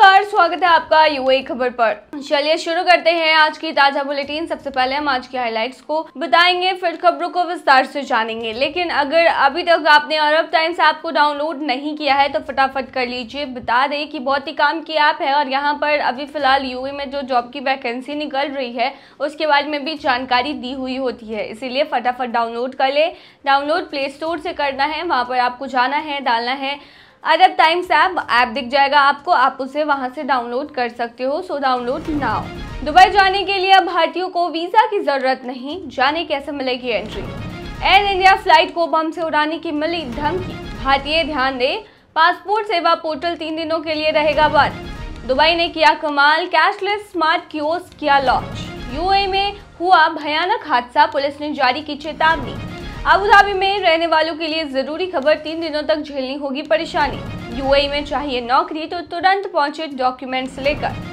नमस्कार स्वागत है आपका यूएई खबर पर चलिए शुरू करते हैं आज की ताजा बुलेटिन सबसे पहले हम आज की हाइलाइट्स को बताएंगे फिर खबरों को विस्तार से जानेंगे लेकिन अगर अभी तक आपने अरब टाइम्स ऐप को डाउनलोड नहीं किया है तो फटाफट कर लीजिए बता दें कि बहुत ही काम की ऐप है और यहाँ पर अभी फिलहाल यूए में जो जॉब की वैकेंसी निकल रही है उसके बारे में भी जानकारी दी हुई होती है इसीलिए फटाफट डाउनलोड कर ले डाउनलोड प्ले स्टोर से करना है वहाँ पर आपको जाना है डालना है अरब टाइम्स ऐप ऐप दिख जाएगा आपको आप उसे वहाँ से डाउनलोड कर सकते हो सो डाउनलोड नाउ दुबई जाने के लिए अब भारतीयों को वीज़ा की ज़रूरत नहीं जाने कैसे मिलेगी एंट्री एयर इंडिया फ्लाइट को बम से उड़ाने की मिली धमकी भारतीय ध्यान दे पासपोर्ट सेवा पोर्टल तीन दिनों के लिए रहेगा बंद दुबई ने किया कमाल कैशलेस स्मार्ट किया लॉन्च यूए में हुआ भयानक हादसा पुलिस ने जारी की चेतावनी अबुधाबी में रहने वालों के लिए जरूरी खबर तीन दिनों तक झेलनी होगी परेशानी यूएई में चाहिए नौकरी तो तुरंत पहुंचे डॉक्यूमेंट्स लेकर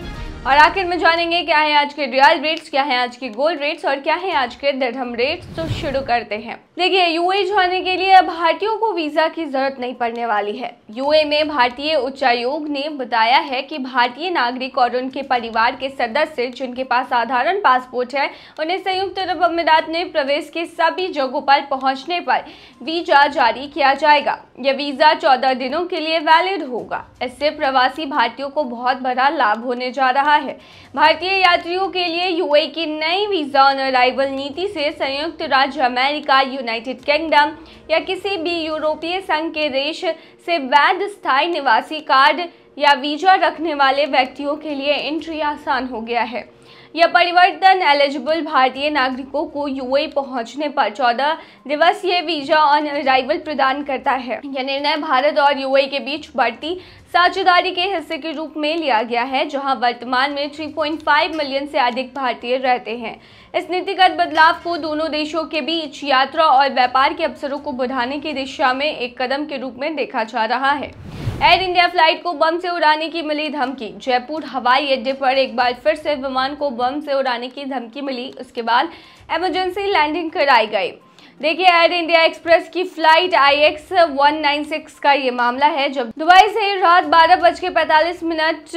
और आखिर में जानेंगे क्या है आज के रियल रेट्स क्या है आज के गोल्ड रेट्स और क्या है आज के दरहम रेट्स तो शुरू करते हैं देखिए यूए जाने के लिए भारतीयों को वीजा की जरूरत नहीं पड़ने वाली है यूए में भारतीय उच्चायोग ने बताया है कि भारतीय नागरिक और उनके परिवार के सदस्य जिनके पास साधारण पासपोर्ट है उन्हें संयुक्त अरब अमीरात में प्रवेश के सभी जगहों पर पहुंचने पर वीजा जारी किया जाएगा यह वीजा चौदह दिनों के लिए वैलिड होगा इससे प्रवासी भारतीयों को बहुत बड़ा लाभ होने जा रहा रहा है भारतीय यात्रियों के लिए यूए की नई वीज़ा ऑन अराइवल नीति से संयुक्त राज्य अमेरिका यूनाइटेड किंगडम या किसी भी यूरोपीय संघ के देश से वैध स्थायी निवासी कार्ड या वीज़ा रखने वाले व्यक्तियों के लिए एंट्री आसान हो गया है यह परिवर्तन एलिजिबल भारतीय नागरिकों को यूए पहुंचने पर 14 दिवसीय वीजा ऑन अराइवल प्रदान करता है यह निर्णय भारत और यूए के बीच बढ़ती साझेदारी के हिस्से के रूप में लिया गया है जहां वर्तमान में 3.5 मिलियन से अधिक भारतीय रहते हैं इस नीतिगत बदलाव को दोनों देशों के बीच यात्रा और व्यापार के अवसरों को बढ़ाने की दिशा में एक कदम के रूप में देखा जा रहा है एयर इंडिया फ्लाइट को बम से उड़ाने की मिली धमकी जयपुर हवाई अड्डे पर एक बार फिर से विमान को बम से उड़ाने की धमकी मिली उसके बाद इमरजेंसी लैंडिंग कराई गई देखिए एयर इंडिया एक्सप्रेस की flight I X one nine six का ये मामला है जब दुबई से रात बारह बज के पैंतालीस मिनट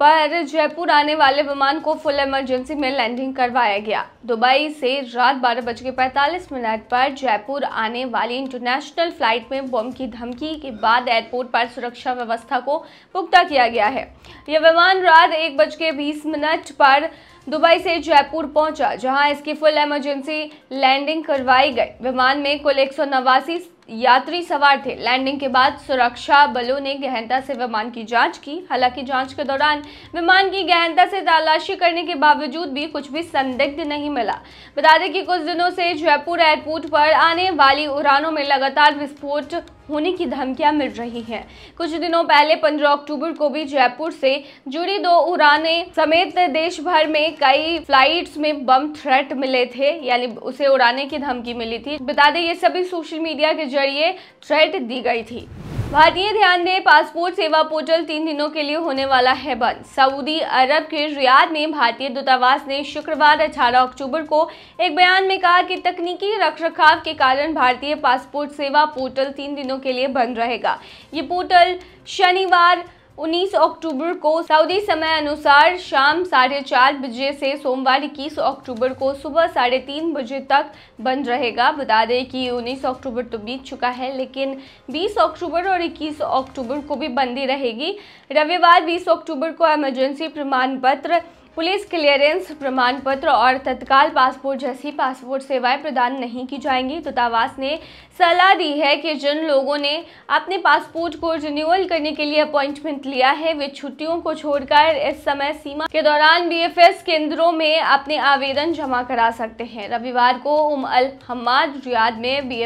पर जयपुर आने वाले विमान को फुल इमरजेंसी में लैंडिंग करवाया गया दुबई से रात बारह बज के पैंतालीस मिनट पर जयपुर आने वाली इंटरनेशनल फ्लाइट में बम की धमकी के बाद एयरपोर्ट पर सुरक्षा व्यवस्था को पुख्ता किया गया है यह विमान रात एक बज के बीस मिनट पर दुबई से जयपुर पहुंचा जहां इसकी फुल इमरजेंसी लैंडिंग करवाई गई विमान में कुल एक यात्री सवार थे लैंडिंग के बाद सुरक्षा बलों ने गहनता से विमान की जांच की हालांकि जांच के दौरान विमान की गहनता से तलाशी करने के बावजूद भी कुछ भी संदिग्ध नहीं मिला बता दें कि कुछ दिनों से जयपुर एयरपोर्ट पर आने वाली उड़ानों में लगातार विस्फोट होने की धमकियां मिल रही हैं कुछ दिनों पहले 15 अक्टूबर को भी जयपुर से जुड़ी दो उड़ाने समेत देश भर में कई फ्लाइट्स में बम थ्रेट मिले थे यानी उसे उड़ाने की धमकी मिली थी बता दें ये सभी सोशल मीडिया के जरिए थ्रेट दी गई थी भारतीय ध्यान दे पासपोर्ट सेवा पोर्टल तीन दिनों के लिए होने वाला है बंद सऊदी अरब के रियाद में भारतीय दूतावास ने शुक्रवार 18 अक्टूबर को एक बयान में कहा कि तकनीकी रखरखाव के कारण भारतीय पासपोर्ट सेवा पोर्टल तीन दिनों के लिए बंद रहेगा ये पोर्टल शनिवार 19 अक्टूबर को सऊदी समय अनुसार शाम साढ़े चार बजे से सोमवार इक्कीस अक्टूबर को सुबह साढ़े तीन बजे तक बंद रहेगा बता दें कि 19 अक्टूबर तो बीत चुका है लेकिन 20 अक्टूबर और 21 अक्टूबर को भी बंदी रहेगी रविवार 20 अक्टूबर को एमरजेंसी प्रमाण पत्र पुलिस क्लियरेंस प्रमाण पत्र और तत्काल पासपोर्ट जैसी पासपोर्ट सेवाएं प्रदान नहीं की जाएंगी दूतावास ने सलाह दी है कि जिन लोगों ने अपने पासपोर्ट को रिन्यूअल करने के लिए अपॉइंटमेंट लिया है वे छुट्टियों को छोड़कर इस समय सीमा के दौरान बीएफएस केंद्रों में अपने आवेदन जमा करा सकते हैं रविवार को उम अल हमाद रियाद में बी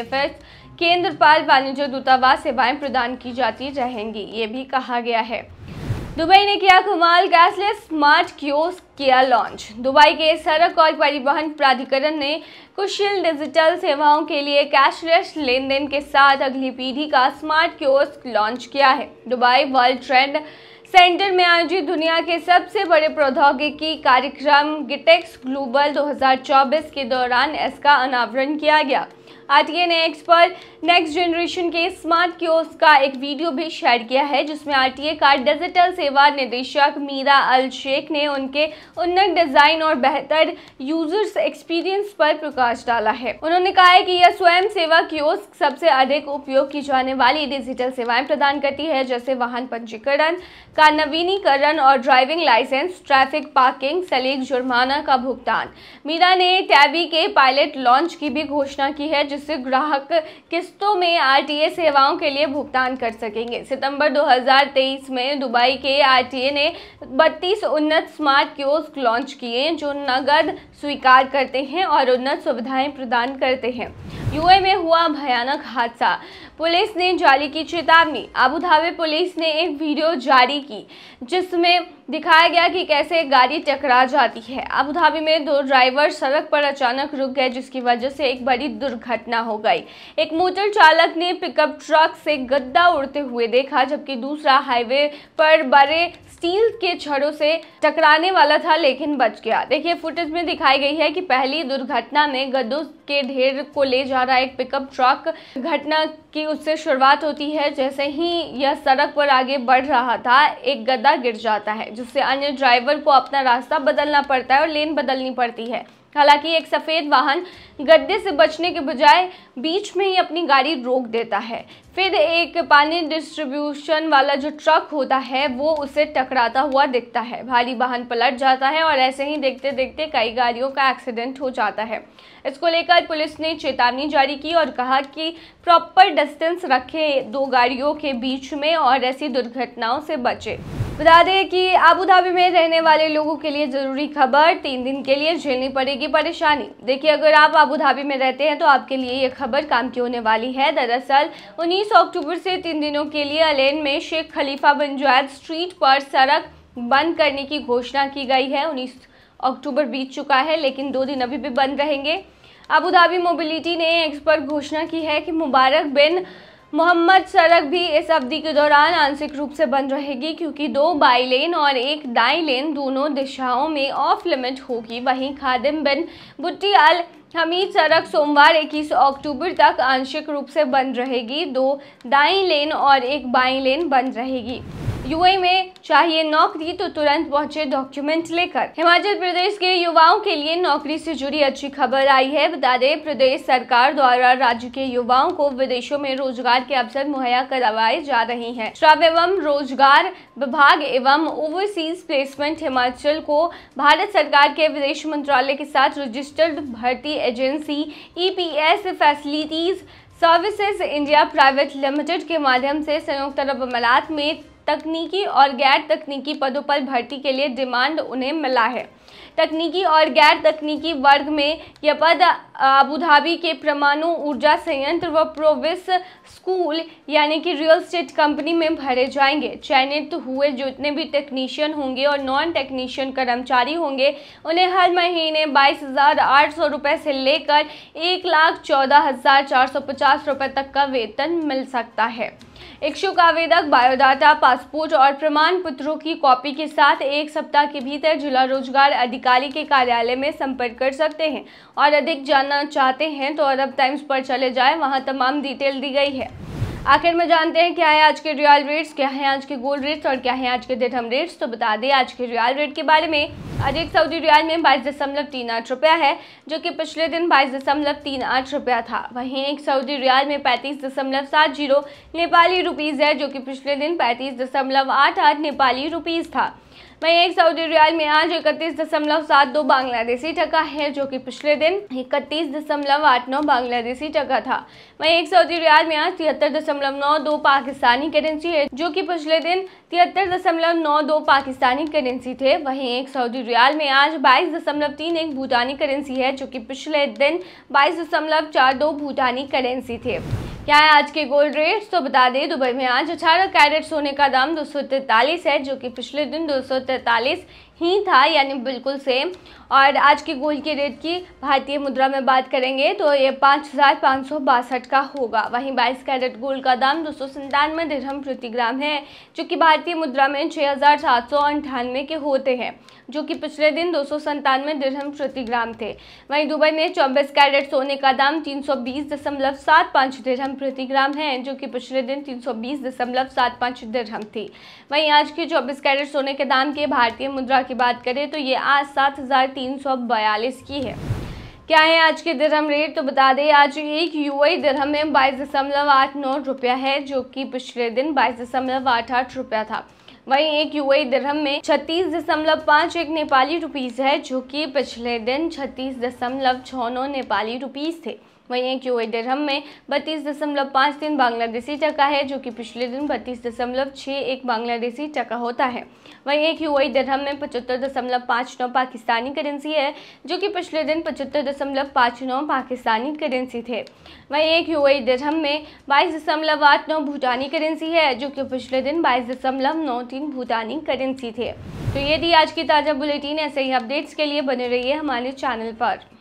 केंद्र पर वाणिज्य दूतावास सेवाएँ प्रदान की जाती रहेंगी ये भी कहा गया है दुबई ने किया कमाल गैसलेस स्मार्ट क्योस किया लॉन्च दुबई के सड़क और परिवहन प्राधिकरण ने कुशल डिजिटल सेवाओं के लिए कैशलेस लेन देन के साथ अगली पीढ़ी का स्मार्ट क्योस्क लॉन्च किया है दुबई वर्ल्ड ट्रेंड सेंटर में आयोजित दुनिया के सबसे बड़े प्रौद्योगिकी कार्यक्रम गिटेक्स ग्लोबल 2024 के दौरान इसका अनावरण किया गया आरटीएन एक्स पर नेक्स्ट जनरेशन के स्मार्ट क्योस का एक वीडियो भी शेयर किया है जिसमें आरटीए का डिजिटल सेवा निदेशक मीरा अल शेख ने उनके उन्नत डिज़ाइन और बेहतर यूजर्स एक्सपीरियंस पर प्रकाश डाला है उन्होंने कहा है कि यह स्वयं सेवा क्योस सबसे अधिक उपयोग की जाने वाली डिजिटल सेवाएं प्रदान करती है जैसे वाहन पंजीकरण का नवीनीकरण और ड्राइविंग लाइसेंस ट्रैफिक पार्किंग सलीक जुर्माना का भुगतान मीरा ने टैबी के पायलट लॉन्च की भी घोषणा की है जिस जिससे ग्राहक किस्तों में आरटीए सेवाओं के लिए भुगतान कर सकेंगे सितंबर 2023 में दुबई के आरटीए ने बत्तीस उन्नत स्मार्ट क्योस्क लॉन्च किए जो नगद स्वीकार करते हैं और उन्नत सुविधाएं प्रदान करते हैं यूए में हुआ भयानक हादसा पुलिस ने जारी की चेतावनी अबुधाबी पुलिस ने एक वीडियो जारी की जिसमें दिखाया गया कि कैसे गाड़ी टकरा जाती है अबुधाबी में दो ड्राइवर सड़क पर अचानक रुक गए जिसकी वजह से एक बड़ी दुर्घटना हो गई एक मोटर चालक ने पिकअप ट्रक से गद्दा उड़ते हुए देखा जबकि दूसरा हाईवे पर बड़े स्टील के छड़ों से टकराने वाला था लेकिन बच गया देखिए फुटेज में दिखाई गई है कि पहली दुर्घटना में गद्दों के ढेर को ले जा रहा एक पिकअप ट्रक घटना की उससे शुरुआत होती है जैसे ही यह सड़क पर आगे बढ़ रहा था एक गद्दा गिर जाता है जिससे अन्य ड्राइवर को अपना रास्ता बदलना पड़ता है और लेन बदलनी पड़ती है हालांकि एक सफ़ेद वाहन गड्ढे से बचने के बजाय बीच में ही अपनी गाड़ी रोक देता है फिर एक पानी डिस्ट्रीब्यूशन वाला जो ट्रक होता है वो उसे टकराता हुआ दिखता है भारी वाहन पलट जाता है और ऐसे ही देखते देखते कई गाड़ियों का एक्सीडेंट हो जाता है इसको लेकर पुलिस ने चेतावनी जारी की और कहा कि प्रॉपर डिस्टेंस रखें दो गाड़ियों के बीच में और ऐसी दुर्घटनाओं से बचे बता दें कि आबू धाबी में रहने वाले लोगों के लिए ज़रूरी खबर तीन दिन के लिए झेलनी पड़ेगी परेशानी देखिए अगर आप आबू धाबी में रहते हैं तो आपके लिए ये खबर काम की होने वाली है दरअसल उन्हीं 19 अक्टूबर से तीन दिनों के लिए अलेन में शेख खलीफा पंचायत स्ट्रीट पर सड़क बंद करने की घोषणा की गई है 19 अक्टूबर बीत चुका है लेकिन दो दिन अभी भी बंद रहेंगे अबू धाबी मोबिलिटी ने इस पर घोषणा की है कि मुबारक बिन मोहम्मद सड़क भी इस अवधि के दौरान आंशिक रूप से बंद रहेगी क्योंकि दो बाई लेन और एक दाई लेन दोनों दिशाओं में ऑफ लिमिट होगी वहीं खादिम बिन बुट्टी अल हमीद सड़क सोमवार 21 अक्टूबर तक आंशिक रूप से बंद रहेगी दो दाई लेन और एक बाई लेन बंद रहेगी यूएई में चाहिए नौकरी तो तुरंत पहुंचे डॉक्यूमेंट लेकर हिमाचल प्रदेश के युवाओं के लिए नौकरी से जुड़ी अच्छी खबर आई है बता दें प्रदेश सरकार द्वारा राज्य के युवाओं को विदेशों में रोजगार के अवसर मुहैया करवाए जा रहे हैं श्रम एवं रोजगार विभाग एवं ओवरसीज प्लेसमेंट हिमाचल को भारत सरकार के विदेश मंत्रालय के साथ रजिस्टर्ड भर्ती agency EPS facilities services India private limited के माध्यम से संयुक्त अरब अमारात में तकनीकी और गैर तकनीकी पदों पर भर्ती के लिए डिमांड उन्हें मिला है तकनीकी और गैर तकनीकी वर्ग में यह पद अबूधाबी के परमाणु ऊर्जा संयंत्र व प्रोविस स्कूल यानी कि रियल स्टेट कंपनी में भरे जाएंगे चयनित हुए जितने भी टेक्नीशियन होंगे और नॉन टेक्नीशियन कर्मचारी होंगे उन्हें हर महीने बाईस हज़ार आठ सौ रुपये से लेकर एक लाख चौदह हज़ार चार सौ पचास रुपये तक का वेतन मिल सकता है इच्छुक आवेदक बायोडाटा पासपोर्ट और प्रमाण पत्रों की कॉपी के साथ एक सप्ताह के भीतर जिला रोजगार अधिकारी के कार्यालय में संपर्क कर सकते हैं और अधिक जानना चाहते हैं तो अरब टाइम्स पर चले जाएं वहां तमाम डिटेल दी गई है आखिर में जानते हैं क्या है आज के रियल रेट्स क्या है आज के गोल्ड रेट्स और क्या है आज के डेटम रेट्स तो बता दें आज के रियल रेट के बारे में आज एक सऊदी रियाल में बाईस दशमलव तीन आठ रुपया है जो कि पिछले दिन बाईस दशमलव तीन आठ रुपया था वहीं एक सऊदी रियाल में पैंतीस दशमलव सात जीरो नेपाली रुपीज़ है जो कि पिछले दिन पैंतीस दशमलव आठ आठ नेपाली रुपीज़ था वहीं एक सऊदी रियाल में आज इकतीस दशमलव सात दो बांग्लादेशी टका है जो कि पिछले दिन इकतीस दशमलव आठ नौ बांग्लादेशी टका था वहीं एक सऊदी रियाल में आज तिहत्तर दशमलव नौ दो पाकिस्तानी करेंसी है जो कि पिछले दिन तिहत्तर दशमलव नौ दो पाकिस्तानी करेंसी थे वहीं एक सऊदी रियाल में आज बाईस दशमलव तीन एक भूटानी करेंसी है जो कि पिछले दिन बाईस दशमलव चार दो भूटानी करेंसी थे क्या है आज के गोल्ड रेट्स तो बता दें दुबई में आज अठारह कैरेट सोने का दाम दो है जो कि पिछले दिन दो ही था यानी बिल्कुल सेम और आज के गोल्ड के रेट की भारतीय मुद्रा में बात करेंगे तो ये पाँच हज़ार पाँच सौ बासठ का होगा वहीं बाईस कैरेट गोल्ड का दाम दो सौ संतानवे दिरहम प्रति ग्राम है जो कि भारतीय मुद्रा में छः हज़ार सात सौ अंठानवे के होते हैं जो कि पिछले दिन दो सौ संतानवे दिरहम प्रति ग्राम थे वहीं दुबई में चौबीस कैरेट सोने का दाम तीन सौ बीस दशमलव सात पाँच दिरहम प्रति ग्राम है जो कि पिछले दिन तीन सौ बीस दशमलव सात पाँच दिरहम थी वहीं आज के चौबीस कैरेट सोने के दाम के भारतीय मुद्रा की बात करें तो ये आज सात हज़ार तीन सौ बयालीस की है क्या है आज के दरहम रेट तो बता दें आज एक यूआई दरहम में बाईस दशमलव आठ नौ रुपया है जो कि पिछले दिन बाईस दशमलव आठ आठ रुपया था वहीं एक यूएई दरहम में छत्तीस दशमलव पाँच एक नेपाली रुपीज़ है जो कि पिछले दिन छत्तीस दशमलव छः नौ नेपाली रुपीज़ थे वहीं एक यूए डरहम में बत्तीस दशमलव पाँच तीन बांग्लादेशी टका है जो कि पिछले दिन बत्तीस दशमलव छः एक बांग्लादेशी टका होता है वहीं एक आई डरहम में पचहत्तर दशमलव पाँच नौ पाकिस्तानी करेंसी है जो कि पिछले दिन पचहत्तर दशमलव पाँच नौ पाकिस्तानी करेंसी थे वहीं एक आई डरहम में बाईस दशमलव आठ नौ भूटानी करेंसी है जो कि पिछले दिन बाईस दशमलव नौ तीन भूटानी करेंसी थे तो ये थी आज की ताज़ा बुलेटिन ऐसे ही अपडेट्स के लिए बने रहिए हमारे चैनल पर